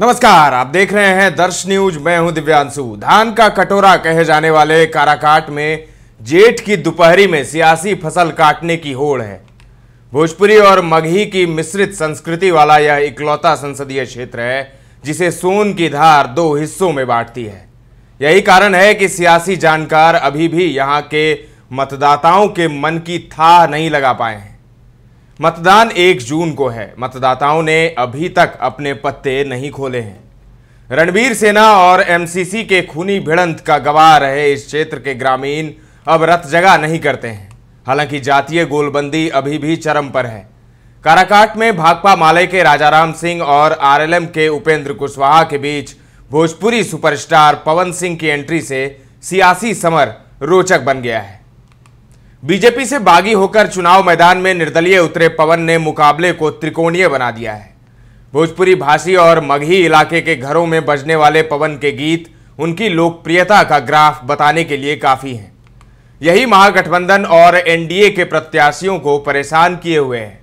नमस्कार आप देख रहे हैं दर्श न्यूज मैं हूं दिव्यांशु धान का कटोरा कहे जाने वाले काराकाट में जेठ की दोपहरी में सियासी फसल काटने की होड़ है भोजपुरी और मगही की मिश्रित संस्कृति वाला यह इकलौता संसदीय क्षेत्र है जिसे सोन की धार दो हिस्सों में बांटती है यही कारण है कि सियासी जानकार अभी भी यहाँ के मतदाताओं के मन की था नहीं लगा पाए हैं मतदान एक जून को है मतदाताओं ने अभी तक अपने पत्ते नहीं खोले हैं रणबीर सेना और एमसीसी के खूनी भिड़ंत का गवाह रहे इस क्षेत्र के ग्रामीण अब रत जगह नहीं करते हैं हालांकि जातीय गोलबंदी अभी भी चरम पर है काराकाट में भाकपा माले के राजाराम सिंह और आरएलएम के उपेंद्र कुशवाहा के बीच भोजपुरी सुपरस्टार पवन सिंह की एंट्री से सियासी समर रोचक बन गया है बीजेपी से बागी होकर चुनाव मैदान में निर्दलीय उतरे पवन ने मुकाबले को त्रिकोणीय बना दिया है भोजपुरी भाषी और मगही इलाके के घरों में बजने वाले पवन के गीत उनकी लोकप्रियता का ग्राफ बताने के लिए काफ़ी हैं यही महागठबंधन और एनडीए के प्रत्याशियों को परेशान किए हुए हैं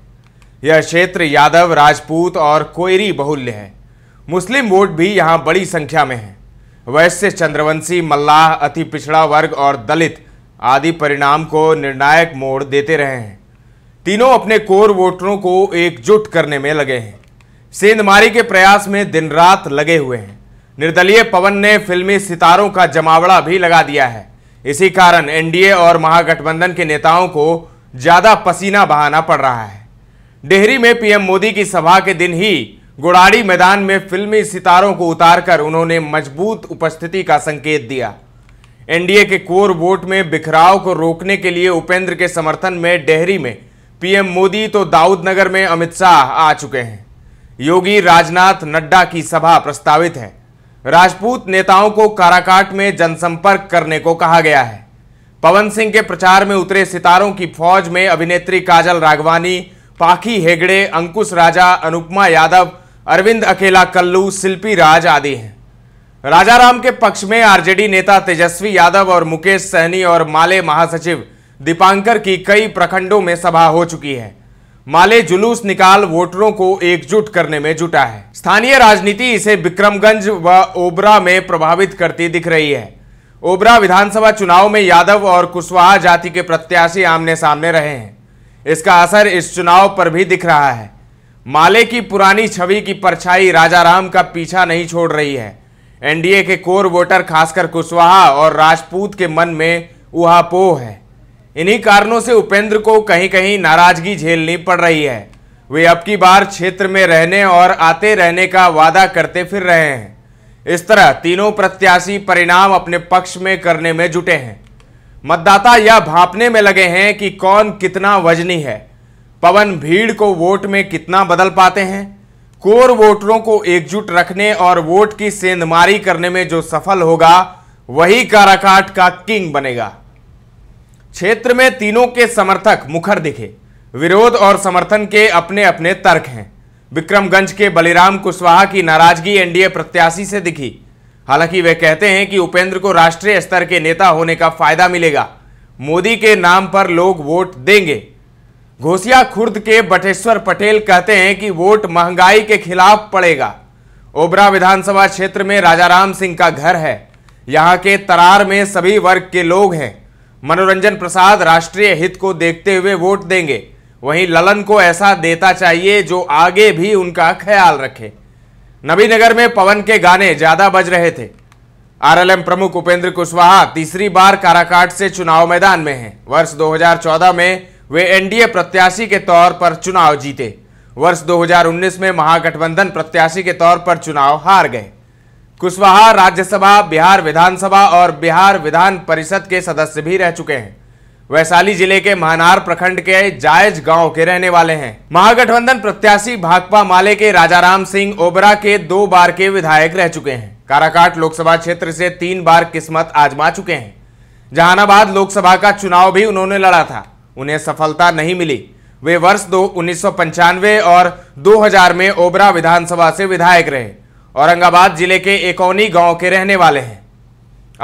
यह क्षेत्र यादव राजपूत और कोयरी बहुल्य है मुस्लिम वोट भी यहाँ बड़ी संख्या में है वैश्य चंद्रवंशी मल्लाह अति पिछड़ा वर्ग और दलित आदि परिणाम को निर्णायक मोड़ देते रहे हैं तीनों अपने कोर वोटरों को एकजुट करने में लगे हैं सेंधमारी के प्रयास में दिन रात लगे हुए हैं निर्दलीय पवन ने फिल्मी सितारों का जमावड़ा भी लगा दिया है इसी कारण एनडीए और महागठबंधन के नेताओं को ज़्यादा पसीना बहाना पड़ रहा है डेहरी में पीएम मोदी की सभा के दिन ही गुड़ाड़ी मैदान में फिल्मी सितारों को उतारकर उन्होंने मजबूत उपस्थिति का संकेत दिया एनडीए के कोर वोट में बिखराव को रोकने के लिए उपेंद्र के समर्थन में डेहरी में पीएम मोदी तो दाऊदनगर में अमित शाह आ चुके हैं योगी राजनाथ नड्डा की सभा प्रस्तावित है राजपूत नेताओं को काराकाट में जनसंपर्क करने को कहा गया है पवन सिंह के प्रचार में उतरे सितारों की फौज में अभिनेत्री काजल राघवानी पाखी हेगड़े अंकुश राजा अनुपमा यादव अरविंद अकेला कल्लू शिल्पी राज आदि हैं राजाराम के पक्ष में आरजेडी नेता तेजस्वी यादव और मुकेश सहनी और माले महासचिव दीपांकर की कई प्रखंडों में सभा हो चुकी है माले जुलूस निकाल वोटरों को एकजुट करने में जुटा है स्थानीय राजनीति इसे बिक्रमगंज व ओबरा में प्रभावित करती दिख रही है ओबरा विधानसभा चुनाव में यादव और कुशवाहा जाति के प्रत्याशी आमने सामने रहे हैं इसका असर इस चुनाव पर भी दिख रहा है माले की पुरानी छवि की परछाई राजाराम का पीछा नहीं छोड़ रही है एनडीए के कोर वोटर खासकर कुशवाहा और राजपूत के मन में उहापोह है इन्हीं कारणों से उपेंद्र को कहीं कहीं नाराजगी झेलनी पड़ रही है वे अब की बार क्षेत्र में रहने और आते रहने का वादा करते फिर रहे हैं इस तरह तीनों प्रत्याशी परिणाम अपने पक्ष में करने में जुटे हैं मतदाता यह भापने में लगे हैं कि कौन कितना वजनी है पवन भीड़ को वोट में कितना बदल पाते हैं कोर वोटरों को एकजुट रखने और वोट की सेंधमारी करने में जो सफल होगा वही काराकाट का किंग बनेगा क्षेत्र में तीनों के समर्थक मुखर दिखे विरोध और समर्थन के अपने अपने तर्क हैं विक्रमगंज के बलिराम कुशवाहा की नाराजगी एनडीए प्रत्याशी से दिखी हालांकि वे कहते हैं कि उपेंद्र को राष्ट्रीय स्तर के नेता होने का फायदा मिलेगा मोदी के नाम पर लोग वोट देंगे घोसिया खुर्द के बटेश्वर पटेल कहते हैं कि वोट महंगाई के खिलाफ पड़ेगा ओबरा विधानसभा क्षेत्र में राजाराम सिंह का घर है यहाँ के तरार में सभी वर्ग के लोग हैं मनोरंजन प्रसाद राष्ट्रीय हित को देखते हुए वोट देंगे वहीं ललन को ऐसा देता चाहिए जो आगे भी उनका ख्याल रखे नबीनगर में पवन के गाने ज़्यादा बज रहे थे आरएलएम प्रमुख उपेंद्र कुशवाहा तीसरी बार काराकाट से चुनाव मैदान में हैं वर्ष 2014 में वे एनडीए प्रत्याशी के तौर पर चुनाव जीते वर्ष 2019 में महागठबंधन प्रत्याशी के तौर पर चुनाव हार गए कुशवाहा राज्यसभा बिहार विधानसभा और बिहार विधान परिषद के सदस्य भी रह चुके हैं वैशाली जिले के महानार प्रखंड के जायज गांव के रहने वाले हैं महागठबंधन प्रत्याशी भाकपा माले के राजाराम सिंह ओबरा के दो बार के विधायक रह चुके हैं काराकाट लोकसभा क्षेत्र से तीन बार किस्मत आजमा चुके हैं जहानाबाद लोकसभा का चुनाव भी उन्होंने लड़ा था उन्हें सफलता नहीं मिली वे वर्ष दो उन्नीस और 2000 में ओबरा विधानसभा से विधायक रहे औरंगाबाद जिले के एकौनी गांव के रहने वाले हैं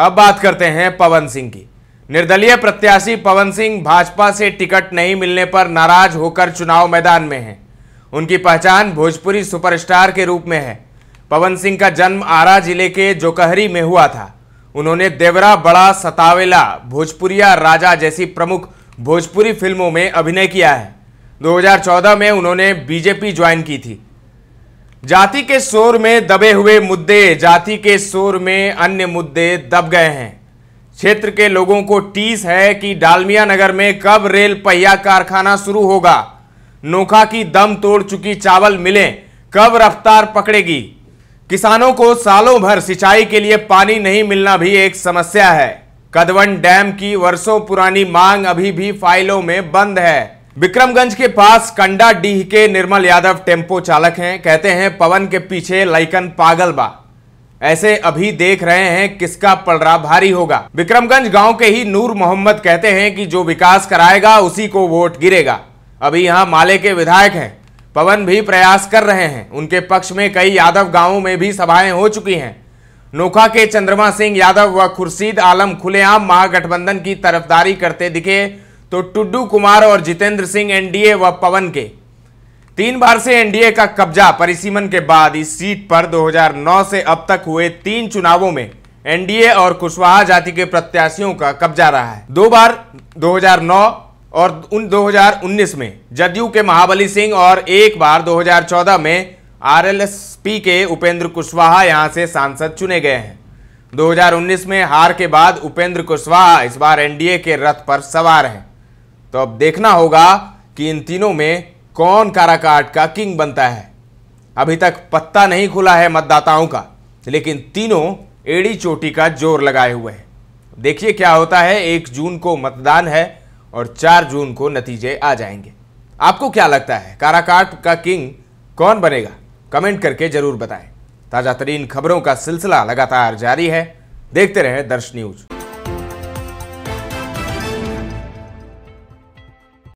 अब बात करते हैं पवन सिंह की निर्दलीय प्रत्याशी पवन सिंह भाजपा से टिकट नहीं मिलने पर नाराज होकर चुनाव मैदान में हैं उनकी पहचान भोजपुरी सुपरस्टार के रूप में है पवन सिंह का जन्म आरा जिले के जोकहरी में हुआ था उन्होंने देवरा बड़ा सतावेला भोजपुरिया राजा जैसी प्रमुख भोजपुरी फिल्मों में अभिनय किया है 2014 में उन्होंने बीजेपी ज्वाइन की थी जाति के शोर में दबे हुए मुद्दे जाति के शोर में अन्य मुद्दे दब गए हैं क्षेत्र के लोगों को टीस है कि डालमिया नगर में कब रेल पहिया कारखाना शुरू होगा नोखा की दम तोड़ चुकी चावल मिले कब रफ्तार पकड़ेगी किसानों को सालों भर सिंचाई के लिए पानी नहीं मिलना भी एक समस्या है कदवन डैम की वर्षों पुरानी मांग अभी भी फाइलों में बंद है विक्रमगंज के पास कंडा डीह के निर्मल यादव टेम्पो चालक हैं कहते हैं पवन के पीछे लाइकन पागल बा ऐसे अभी देख रहे हैं किसका पलड़ा भारी होगा विक्रमगंज गांव के ही नूर मोहम्मद कहते हैं कि जो विकास कराएगा उसी को वोट गिरेगा अभी यहां माले के विधायक हैं पवन भी प्रयास कर रहे हैं उनके पक्ष में कई यादव गांवों में भी सभाएं हो चुकी हैं नोखा के चंद्रमा सिंह यादव व खुर्शीद आलम खुलेआम महागठबंधन की तरफदारी करते दिखे तो टुड्डू कुमार और जितेंद्र सिंह एनडीए व पवन के तीन बार से एनडीए का कब्जा परिसीमन के बाद इस सीट पर 2009 से अब तक हुए तीन चुनावों में एनडीए और कुशवाहा जाति के प्रत्याशियों का कब्जा रहा है दो बार 2009 और उन 2019 में जदयू के महाबली सिंह और एक बार 2014 में आरएलएसपी के उपेंद्र कुशवाहा यहां से सांसद चुने गए हैं 2019 में हार के बाद उपेंद्र कुशवाहा इस बार एनडीए के रथ पर सवार हैं तो अब देखना होगा कि इन तीनों में कौन काराकाट का किंग बनता है अभी तक पत्ता नहीं खुला है मतदाताओं का लेकिन तीनों एड़ी चोटी का जोर लगाए हुए हैं देखिए क्या होता है एक जून को मतदान है और चार जून को नतीजे आ जाएंगे आपको क्या लगता है काराकाट का किंग कौन बनेगा कमेंट करके जरूर बताएं ताज़ा तरीन खबरों का सिलसिला लगातार जारी है देखते रहें दर्श न्यूज़